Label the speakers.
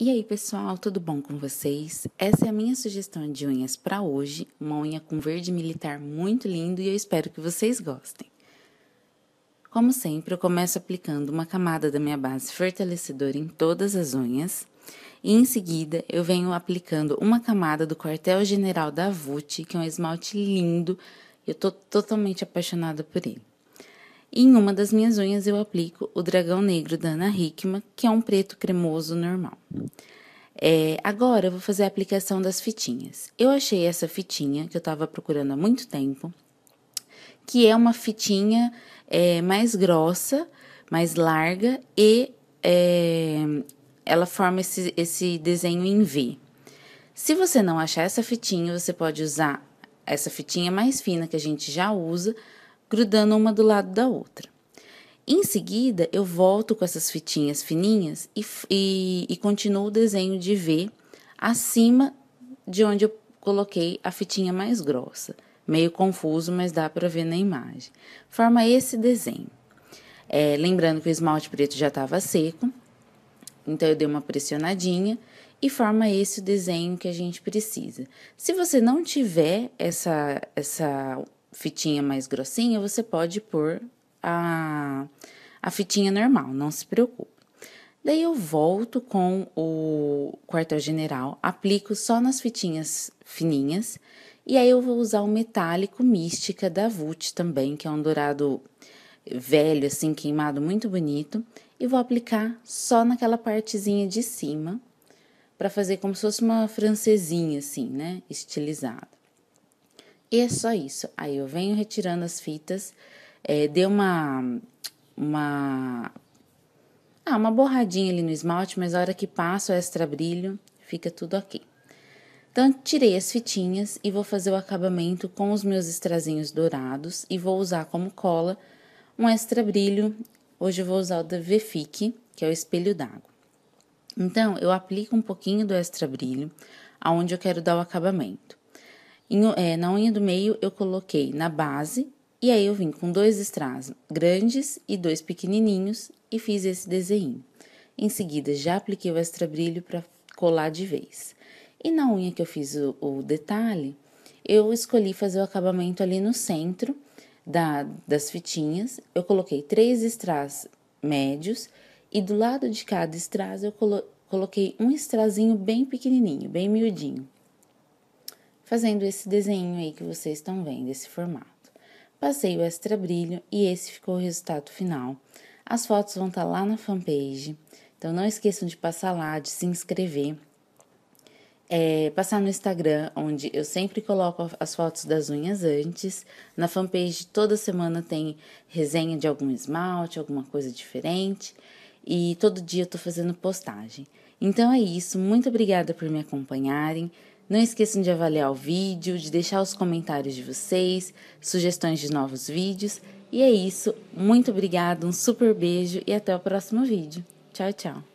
Speaker 1: E aí, pessoal, tudo bom com vocês? Essa é a minha sugestão de unhas para hoje, uma unha com verde militar muito lindo e eu espero que vocês gostem. Como sempre, eu começo aplicando uma camada da minha base fortalecedora em todas as unhas. E em seguida, eu venho aplicando uma camada do Quartel General da Vult, que é um esmalte lindo. Eu tô totalmente apaixonada por ele. E em uma das minhas unhas eu aplico o Dragão Negro da Ana Hickman, que é um preto cremoso normal. É, agora eu vou fazer a aplicação das fitinhas. Eu achei essa fitinha que eu estava procurando há muito tempo, que é uma fitinha é, mais grossa, mais larga e é, ela forma esse, esse desenho em V. Se você não achar essa fitinha, você pode usar essa fitinha mais fina que a gente já usa grudando uma do lado da outra. Em seguida, eu volto com essas fitinhas fininhas e, e, e continuo o desenho de V acima de onde eu coloquei a fitinha mais grossa. Meio confuso, mas dá para ver na imagem. Forma esse desenho. É, lembrando que o esmalte preto já estava seco, então eu dei uma pressionadinha e forma esse desenho que a gente precisa. Se você não tiver essa, essa fitinha mais grossinha, você pode pôr a, a fitinha normal, não se preocupe. Daí eu volto com o quartel general, aplico só nas fitinhas fininhas e aí eu vou usar o metálico mística da Vult também, que é um dourado velho assim queimado muito bonito, e vou aplicar só naquela partezinha de cima para fazer como se fosse uma francesinha assim, né, estilizada. E é só isso. Aí eu venho retirando as fitas, é, dei uma. uma. Ah, uma borradinha ali no esmalte, mas a hora que passo extra brilho, fica tudo ok. Então, tirei as fitinhas e vou fazer o acabamento com os meus extrazinhos dourados e vou usar como cola um extra brilho. Hoje eu vou usar o da VFIC, que é o espelho d'água. Então, eu aplico um pouquinho do extra brilho aonde eu quero dar o acabamento. Em, é, na unha do meio eu coloquei na base e aí eu vim com dois strass grandes e dois pequenininhos e fiz esse desenho. Em seguida já apliquei o extra brilho para colar de vez. E na unha que eu fiz o, o, detalhe, eu escolhi fazer o acabamento ali no centro da, das fitinhas. Eu coloquei três strass médios e do lado de cada strass eu colo, coloquei um estrazinho bem pequenininho, bem miudinho fazendo esse desenho aí que vocês estão vendo, esse formato. Passei o extra brilho e esse ficou o resultado final. As fotos vão estar tá lá na fanpage, então não esqueçam de passar lá, de se inscrever. É, passar no Instagram, onde eu sempre coloco as fotos das unhas antes. Na fanpage toda semana tem resenha de algum esmalte, alguma coisa diferente. E todo dia eu tô fazendo postagem. Então é isso, muito obrigada por me acompanharem. Não esqueçam de avaliar o vídeo, de deixar os comentários de vocês, sugestões de novos vídeos. E é isso. Muito obrigada, um super beijo e até o próximo vídeo. Tchau, tchau.